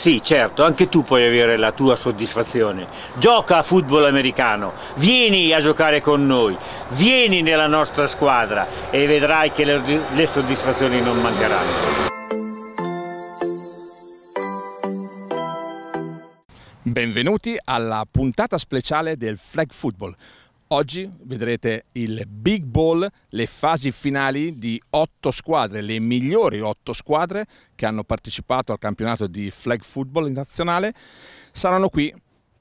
Sì, certo, anche tu puoi avere la tua soddisfazione. Gioca a football americano, vieni a giocare con noi, vieni nella nostra squadra e vedrai che le, le soddisfazioni non mancheranno. Benvenuti alla puntata speciale del Flag Football Oggi vedrete il Big Ball, le fasi finali di otto squadre, le migliori otto squadre che hanno partecipato al campionato di flag football nazionale, saranno qui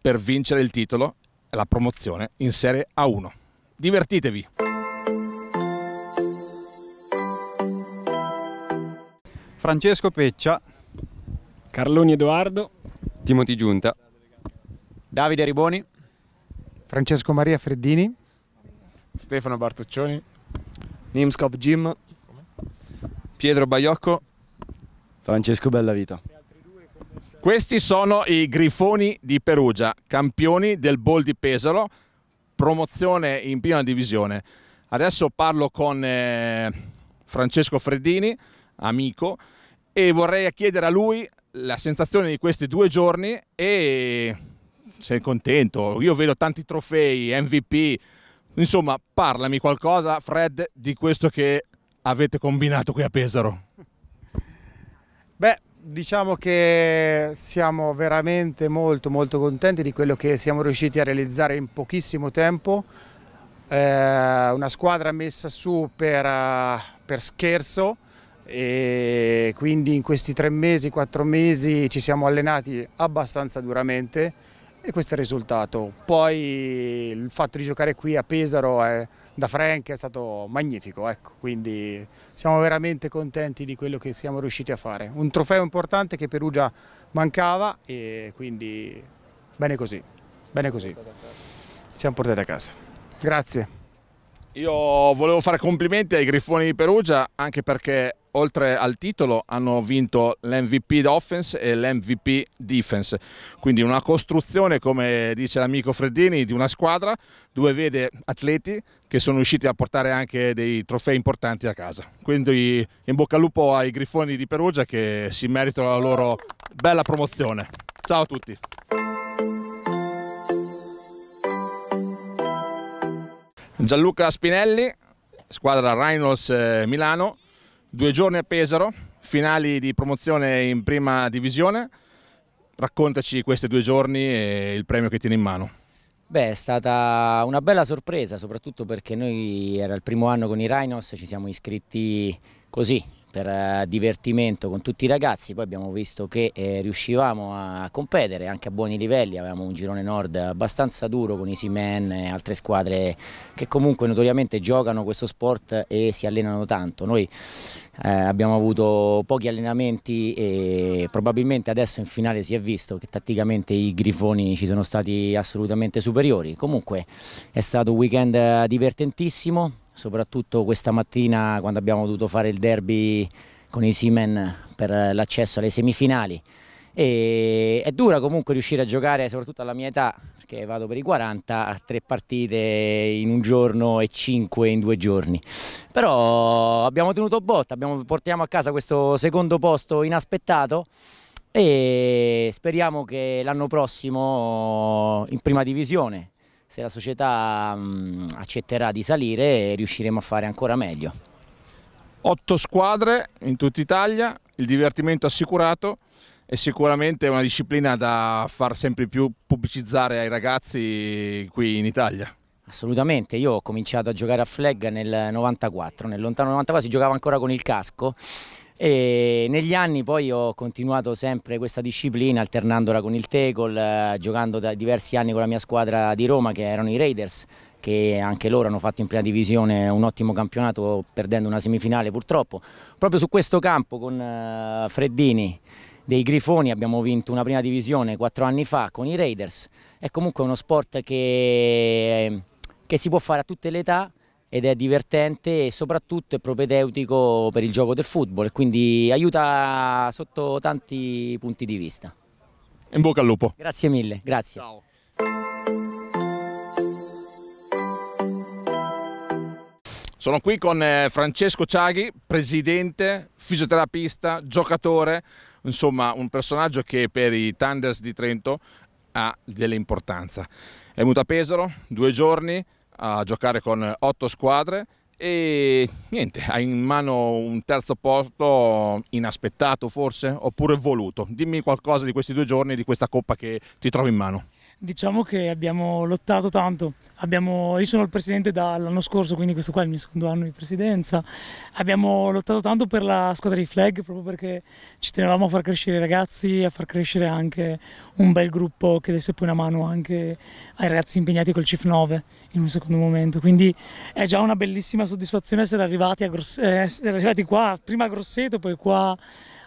per vincere il titolo e la promozione in Serie A1. Divertitevi! Francesco Peccia, Carloni Edoardo, Timoti Giunta, Davide Riboni, Francesco Maria Freddini, Stefano Bartoccioni, Nimskov Jim, Pietro Baiocco, Francesco Bellavita. Questi sono i Grifoni di Perugia, campioni del Bowl di Pesaro, promozione in prima divisione. Adesso parlo con eh, Francesco Freddini, amico, e vorrei chiedere a lui la sensazione di questi due giorni e sei contento? Io vedo tanti trofei, MVP. Insomma, parlami qualcosa, Fred, di questo che avete combinato qui a Pesaro. Beh, diciamo che siamo veramente molto molto contenti di quello che siamo riusciti a realizzare in pochissimo tempo. Eh, una squadra messa su per, eh, per scherzo e quindi in questi tre mesi, quattro mesi ci siamo allenati abbastanza duramente e questo è il risultato. Poi il fatto di giocare qui a Pesaro è, eh, da Frank è stato magnifico, ecco, quindi siamo veramente contenti di quello che siamo riusciti a fare. Un trofeo importante che Perugia mancava e quindi bene così, bene così. Siamo portati a casa. Grazie. Io volevo fare complimenti ai Grifoni di Perugia anche perché oltre al titolo hanno vinto l'MVP offense e l'MVP defense, quindi una costruzione come dice l'amico Freddini di una squadra dove vede atleti che sono riusciti a portare anche dei trofei importanti a casa. Quindi in bocca al lupo ai Grifoni di Perugia che si meritano la loro bella promozione. Ciao a tutti! Gianluca Spinelli, squadra Reynolds eh, Milano, Due giorni a Pesaro, finali di promozione in prima divisione. Raccontaci questi due giorni e il premio che tieni in mano. Beh, è stata una bella sorpresa, soprattutto perché noi era il primo anno con i Rhinos, ci siamo iscritti così, per eh, divertimento con tutti i ragazzi, poi abbiamo visto che eh, riuscivamo a competere anche a buoni livelli, avevamo un girone nord abbastanza duro con i Seaman e altre squadre che comunque notoriamente giocano questo sport e si allenano tanto. Noi eh, abbiamo avuto pochi allenamenti e probabilmente adesso in finale si è visto che tatticamente i grifoni ci sono stati assolutamente superiori. Comunque è stato un weekend eh, divertentissimo soprattutto questa mattina quando abbiamo dovuto fare il derby con i Simen per l'accesso alle semifinali. E è dura comunque riuscire a giocare, soprattutto alla mia età, perché vado per i 40, tre partite in un giorno e cinque in due giorni. Però abbiamo tenuto botta, abbiamo, portiamo a casa questo secondo posto inaspettato e speriamo che l'anno prossimo in prima divisione se la società mh, mm, accetterà di salire riusciremo a fare ancora meglio. Otto squadre in tutta Italia, il divertimento assicurato e sicuramente una disciplina da far sempre più pubblicizzare ai ragazzi qui in Italia. Assolutamente, io ho cominciato a giocare a flag nel 94, nel lontano 94 si giocava ancora con il casco e negli anni poi ho continuato sempre questa disciplina alternandola con il tackle, eh, giocando da diversi anni con la mia squadra di Roma che erano i Raiders che anche loro hanno fatto in prima divisione un ottimo campionato perdendo una semifinale purtroppo. Proprio su questo campo con eh, Freddini dei Grifoni abbiamo vinto una prima divisione quattro anni fa con i Raiders. È comunque uno sport che, che si può fare a tutte le età ed è divertente e soprattutto è propedeutico per il gioco del football e quindi aiuta sotto tanti punti di vista. In bocca al lupo. Grazie mille, grazie. Ciao. Sono qui con eh, Francesco Ciaghi, presidente, fisioterapista, giocatore, insomma un personaggio che per i Thunders di Trento ha dell'importanza. È venuto a Pesaro, due giorni, a giocare con otto squadre e niente, hai in mano un terzo posto inaspettato forse oppure voluto. Dimmi qualcosa di questi due giorni, di questa coppa che ti trovi in mano. Diciamo che abbiamo lottato tanto, abbiamo, io sono il presidente dall'anno scorso, quindi questo qua è il mio secondo anno di presidenza, abbiamo lottato tanto per la squadra di flag proprio perché ci tenevamo a far crescere i ragazzi, a far crescere anche un bel gruppo che desse poi una mano anche ai ragazzi impegnati col CIF 9 in un secondo momento, quindi è già una bellissima soddisfazione essere arrivati, eh, essere arrivati qua, prima a Grosseto, poi qua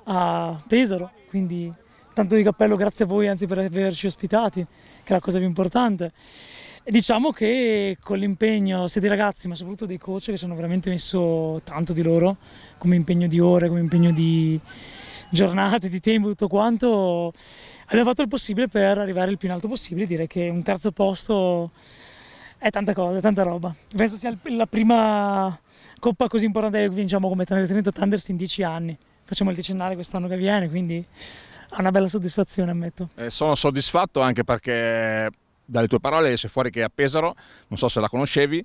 a Pesaro, quindi tanto di cappello grazie a voi anzi per averci ospitati, che è la cosa più importante. E diciamo che con l'impegno sia dei ragazzi ma soprattutto dei coach che sono veramente messo tanto di loro, come impegno di ore, come impegno di giornate, di tempo, tutto quanto, abbiamo fatto il possibile per arrivare il più in alto possibile, dire che un terzo posto è tanta cosa, è tanta roba. Penso sia la prima coppa così importante che vinciamo come Tenerife Thunder in dieci anni. Facciamo il decennale quest'anno che viene, quindi è una bella soddisfazione, ammetto. Eh, sono soddisfatto anche perché dalle tue parole esce fuori che a Pesaro, non so se la conoscevi,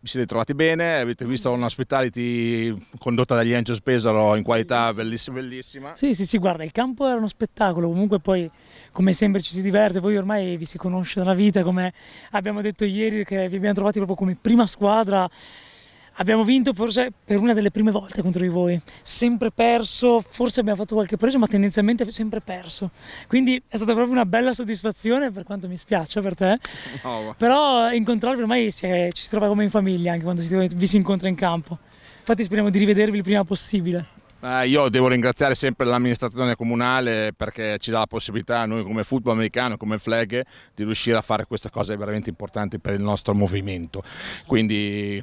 vi siete trovati bene, avete visto un un'ospitality condotta dagli Angels Pesaro in qualità bellissima, bellissima. Sì, sì, sì, guarda, il campo era uno spettacolo, comunque poi come sempre ci si diverte, voi ormai vi si conosce dalla vita, come abbiamo detto ieri che vi abbiamo trovati proprio come prima squadra Abbiamo vinto forse per una delle prime volte contro di voi, sempre perso, forse abbiamo fatto qualche preso, ma tendenzialmente sempre perso. Quindi è stata proprio una bella soddisfazione, per quanto mi spiaccia per te. No. Però in incontrarvi ormai si è, ci si trova come in famiglia, anche quando si, vi si incontra in campo. Infatti speriamo di rivedervi il prima possibile. Eh, io devo ringraziare sempre l'amministrazione comunale perché ci dà la possibilità noi come football americano, come flag, di riuscire a fare queste cose veramente importanti per il nostro movimento. Quindi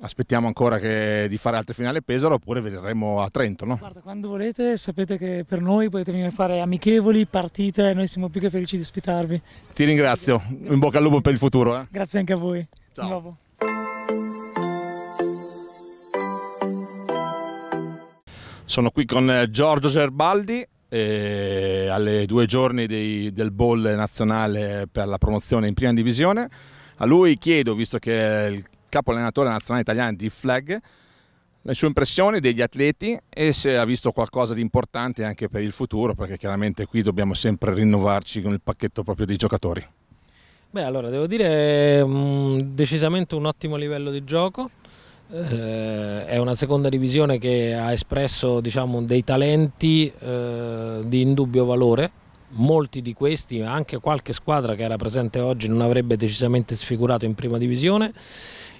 aspettiamo ancora che, di fare altre finali a Pesaro oppure vedremo a Trento. No? Guarda, quando volete sapete che per noi potete venire a fare amichevoli, partite noi siamo più che felici di ospitarvi. Ti ringrazio, in bocca al lupo per il futuro. Eh. Grazie anche a voi. Ciao. Sono qui con eh, Giorgio Gerbaldi eh, alle due giorni dei, del Boll nazionale per la promozione in prima divisione. A lui chiedo, visto che è il capo allenatore nazionale italiano di flag, le sue impressioni degli atleti e se ha visto qualcosa di importante anche per il futuro, perché chiaramente qui dobbiamo sempre rinnovarci con il pacchetto proprio dei giocatori. Beh, allora devo dire mh, mm, decisamente un ottimo livello di gioco eh, è una seconda divisione che ha espresso diciamo, dei talenti eh, di indubbio valore, molti di questi, anche qualche squadra che era presente oggi non avrebbe decisamente sfigurato in prima divisione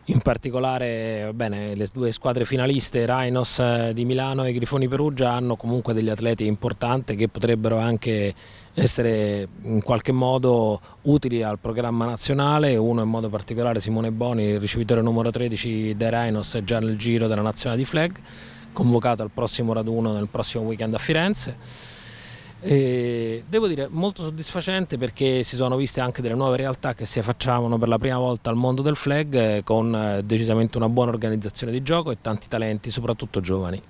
in particolare bene, le due squadre finaliste, Rhinos eh, di Milano e Grifoni Perugia, hanno comunque degli atleti importanti che potrebbero anche essere in qualche modo utili al programma nazionale, uno in modo particolare Simone Boni, il ricevitore numero 13 dei Rhinos già nel giro della nazionale di flag, convocato al prossimo raduno nel prossimo weekend a Firenze e devo dire molto soddisfacente perché si sono viste anche delle nuove realtà che si affacciavano per la prima volta al mondo del flag eh, con eh, decisamente una buona organizzazione di gioco e tanti talenti, soprattutto giovani.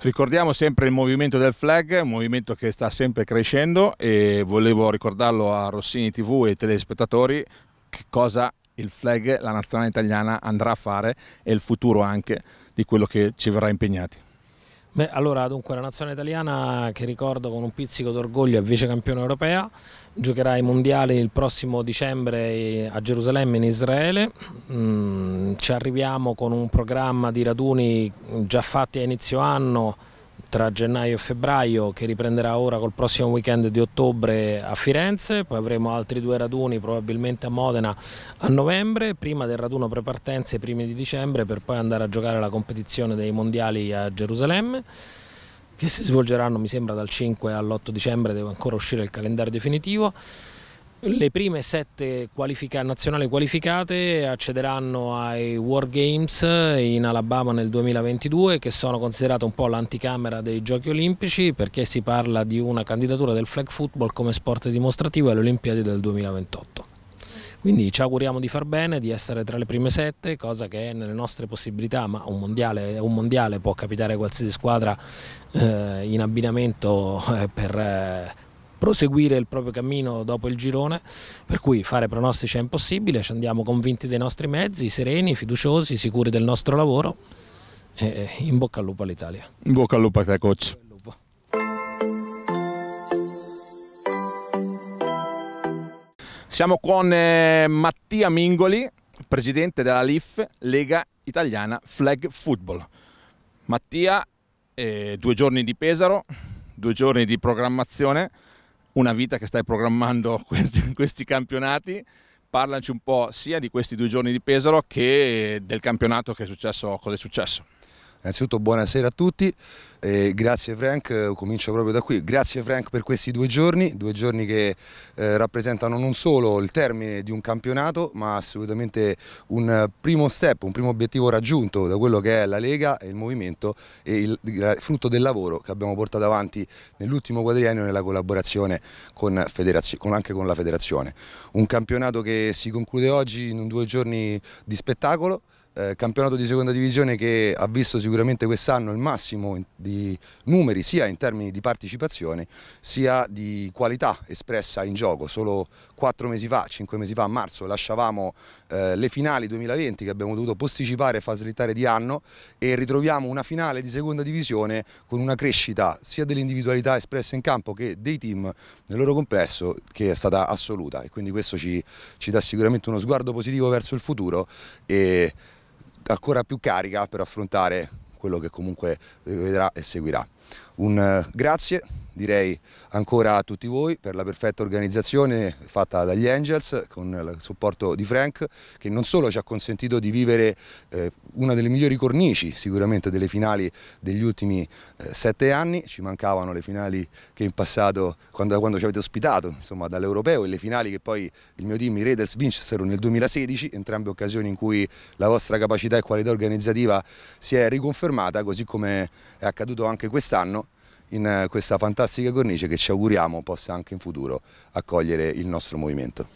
Ricordiamo sempre il movimento del flag, un movimento che sta sempre crescendo e volevo ricordarlo a Rossini TV e ai telespettatori che cosa il flag, la nazionale italiana andrà a fare e il futuro anche di quello che ci verrà impegnati. Beh, allora dunque la nazionale italiana che ricordo con un pizzico d'orgoglio è vice campione europea, giocherà i mondiali il prossimo dicembre eh, a Gerusalemme in Israele, mm, ci arriviamo con un programma di raduni già fatti a inizio anno tra gennaio e febbraio che riprenderà ora col prossimo weekend di ottobre a Firenze, poi avremo altri due raduni probabilmente a Modena a novembre, prima del raduno prepartenze i primi di dicembre per poi andare a giocare la competizione dei mondiali a Gerusalemme che si svolgeranno mi sembra dal 5 all'8 dicembre, devo ancora uscire il calendario definitivo. Le prime sette qualifica nazionali qualificate accederanno ai World Games in Alabama nel 2022 che sono considerate un po' l'anticamera dei giochi olimpici perché si parla di una candidatura del flag football come sport dimostrativo alle Olimpiadi del 2028. Quindi ci auguriamo di far bene, di essere tra le prime sette, cosa che è nelle nostre possibilità, ma un mondiale, un mondiale può capitare a qualsiasi squadra eh, in abbinamento eh, per... Eh, proseguire il proprio cammino dopo il girone, per cui fare pronostici è impossibile, ci andiamo convinti dei nostri mezzi, sereni, fiduciosi, sicuri del nostro lavoro. E in bocca al lupo all'Italia. In bocca al lupo a te, coach. Siamo con eh, Mattia Mingoli, presidente della LIF, Lega Italiana Flag Football. Mattia, eh, due giorni di Pesaro, due giorni di programmazione, una vita che stai programmando questi, questi campionati parlaci un po' sia di questi due giorni di Pesaro che del campionato che è successo, cosa è successo. Innanzitutto buonasera a tutti, eh, grazie Frank, comincio proprio da qui, grazie Frank per questi due giorni, due giorni che eh, rappresentano non solo il termine di un campionato ma assolutamente un eh, primo step, un primo obiettivo raggiunto da quello che è la Lega e il movimento e il, frutto del lavoro che abbiamo portato avanti nell'ultimo quadriennio nella collaborazione con con, anche con la federazione. Un campionato che si conclude oggi in due giorni di spettacolo eh, campionato di seconda divisione che ha visto sicuramente quest'anno il massimo di numeri sia in termini di partecipazione sia di qualità espressa in gioco. Solo quattro mesi fa, cinque mesi fa a marzo lasciavamo eh, le finali 2020 che abbiamo dovuto posticipare e facilitare di anno e ritroviamo una finale di seconda divisione con una crescita sia dell'individualità espressa in campo che dei team nel loro complesso che è stata assoluta e quindi questo ci, ci dà sicuramente uno sguardo positivo verso il futuro e ancora più carica per affrontare quello che comunque vedrà e seguirà. Un eh, grazie direi ancora a tutti voi per la perfetta organizzazione fatta dagli Angels con il supporto di Frank che non solo ci ha consentito di vivere eh, una delle migliori cornici sicuramente delle finali degli ultimi eh, sette anni, ci mancavano le finali che in passato quando, quando ci avete ospitato insomma dall'Europeo e le finali che poi il mio team, i Raiders, vinsero nel 2016, entrambe occasioni in cui la vostra capacità e qualità organizzativa si è riconfermata così come è accaduto anche quest'anno in eh, questa fantastica cornice che ci auguriamo possa anche in futuro accogliere il nostro movimento.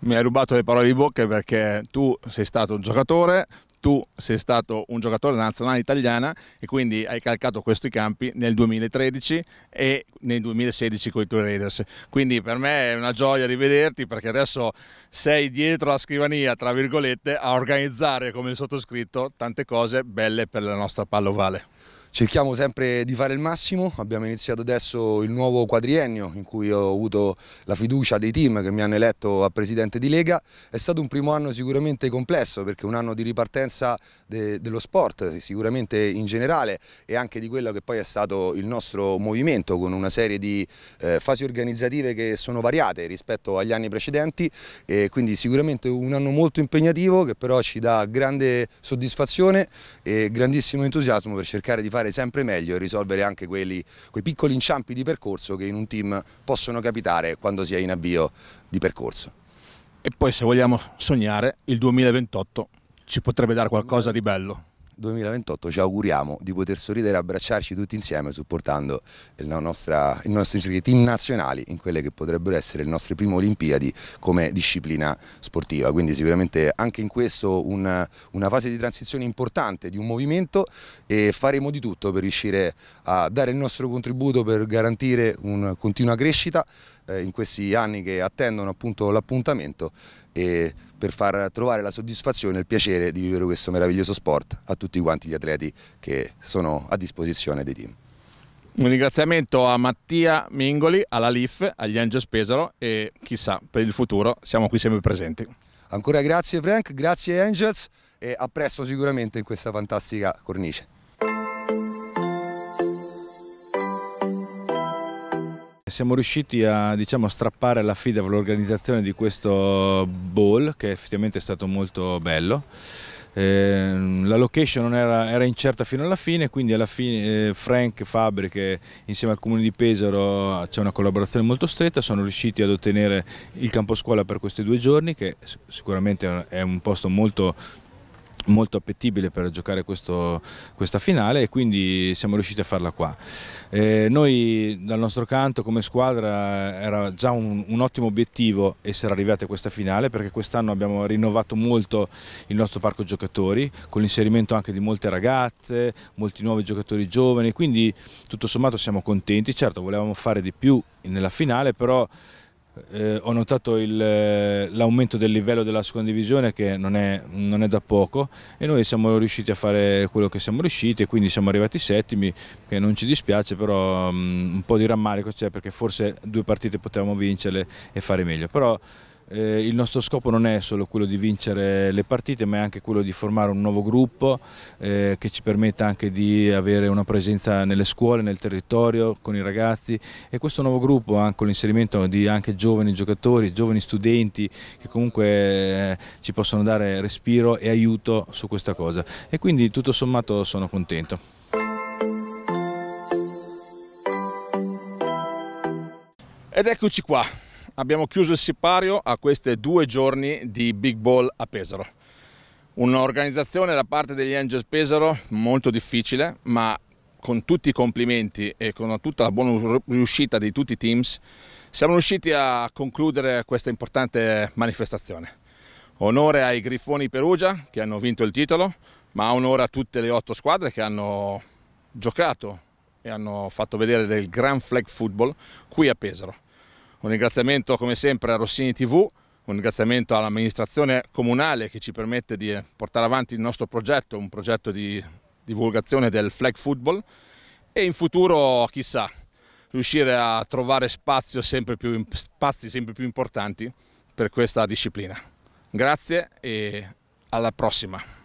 Mi hai rubato le parole di bocca perché tu sei stato un giocatore, tu sei stato un giocatore nazionale italiana e quindi hai calcato questi campi nel 2013 e nel 2016 con i tuoi Raiders. Quindi per me è una gioia rivederti perché adesso sei dietro la scrivania, tra virgolette, a organizzare come il sottoscritto tante cose belle per la nostra pallovale cerchiamo sempre di fare il massimo, abbiamo iniziato adesso il nuovo quadriennio in cui ho avuto la fiducia dei team che mi hanno eletto a presidente di Lega, è stato un primo anno sicuramente complesso perché un anno di ripartenza de dello sport sicuramente in generale e anche di quello che poi è stato il nostro movimento con una serie di eh, fasi organizzative che sono variate rispetto agli anni precedenti e quindi sicuramente un anno molto impegnativo che però ci dà grande soddisfazione e grandissimo entusiasmo per cercare di fare fare sempre meglio e risolvere anche quelli, quei piccoli inciampi di percorso che in un team possono capitare quando si è in avvio di percorso. E poi se vogliamo sognare, il 2028 ci potrebbe dare qualcosa di bello. 2028 ci auguriamo di poter sorridere e abbracciarci tutti insieme supportando nostra, i nostri team nazionali in quelle che potrebbero essere le nostre prime Olimpiadi come disciplina sportiva. Quindi sicuramente anche in questo una, una fase di transizione importante di un movimento e faremo di tutto per riuscire a dare il nostro contributo per garantire una continua crescita eh, in questi anni che attendono appunto l'appuntamento e per far trovare la soddisfazione e il piacere di vivere questo meraviglioso sport a tutti quanti gli atleti che sono a disposizione dei team. Un ringraziamento a Mattia Mingoli, alla LIF, agli Angels Pesaro e chissà, per il futuro siamo qui sempre presenti. Ancora grazie Frank, grazie Angels e a presto sicuramente in questa fantastica cornice. siamo riusciti a diciamo, strappare la FIDA per l'organizzazione di questo ball che effettivamente è stato molto bello. Eh, la location era, era, incerta fino alla fine, quindi alla fine eh, Frank Fabri che insieme al Comune di Pesaro eh, c'è una collaborazione molto stretta, sono riusciti ad ottenere il campo scuola per questi due giorni che sicuramente è un posto molto molto appetibile per giocare questo, questa finale e quindi siamo riusciti a farla qua. Eh, noi dal nostro canto come squadra era già un, un ottimo obiettivo essere arrivati a questa finale perché quest'anno abbiamo rinnovato molto il nostro parco giocatori con l'inserimento anche di molte ragazze, molti nuovi giocatori giovani, quindi tutto sommato siamo contenti, certo volevamo fare di più nella finale però eh, ho notato eh, l'aumento del livello della seconda divisione che non è, non è, da poco e noi siamo riusciti a fare quello che siamo riusciti e quindi siamo arrivati settimi che non ci dispiace però mh, mm, un po' di rammarico c'è perché forse due partite potevamo vincerle e fare meglio però eh, il nostro scopo non è solo quello di vincere le partite ma è anche quello di formare un nuovo gruppo eh, che ci permetta anche di avere una presenza nelle scuole, nel territorio, con i ragazzi e questo nuovo gruppo ha anche l'inserimento di anche giovani giocatori, giovani studenti che comunque eh, ci possono dare respiro e aiuto su questa cosa e quindi tutto sommato sono contento. Ed eccoci qua, abbiamo chiuso il sipario a queste due giorni di Big Ball a Pesaro. Un'organizzazione da parte degli Angels Pesaro molto difficile, ma con tutti i complimenti e con tutta la buona riuscita di tutti i teams, siamo riusciti a concludere questa importante manifestazione. Onore ai Grifoni Perugia che hanno vinto il titolo, ma onore a tutte le otto squadre che hanno giocato e hanno fatto vedere del Grand flag football qui a Pesaro. Un ringraziamento come sempre a Rossini TV, un ringraziamento all'amministrazione comunale che ci permette di portare avanti il nostro progetto, un progetto di divulgazione del flag football e in futuro chissà riuscire a trovare sempre più, spazi sempre più importanti per questa disciplina. Grazie e alla prossima!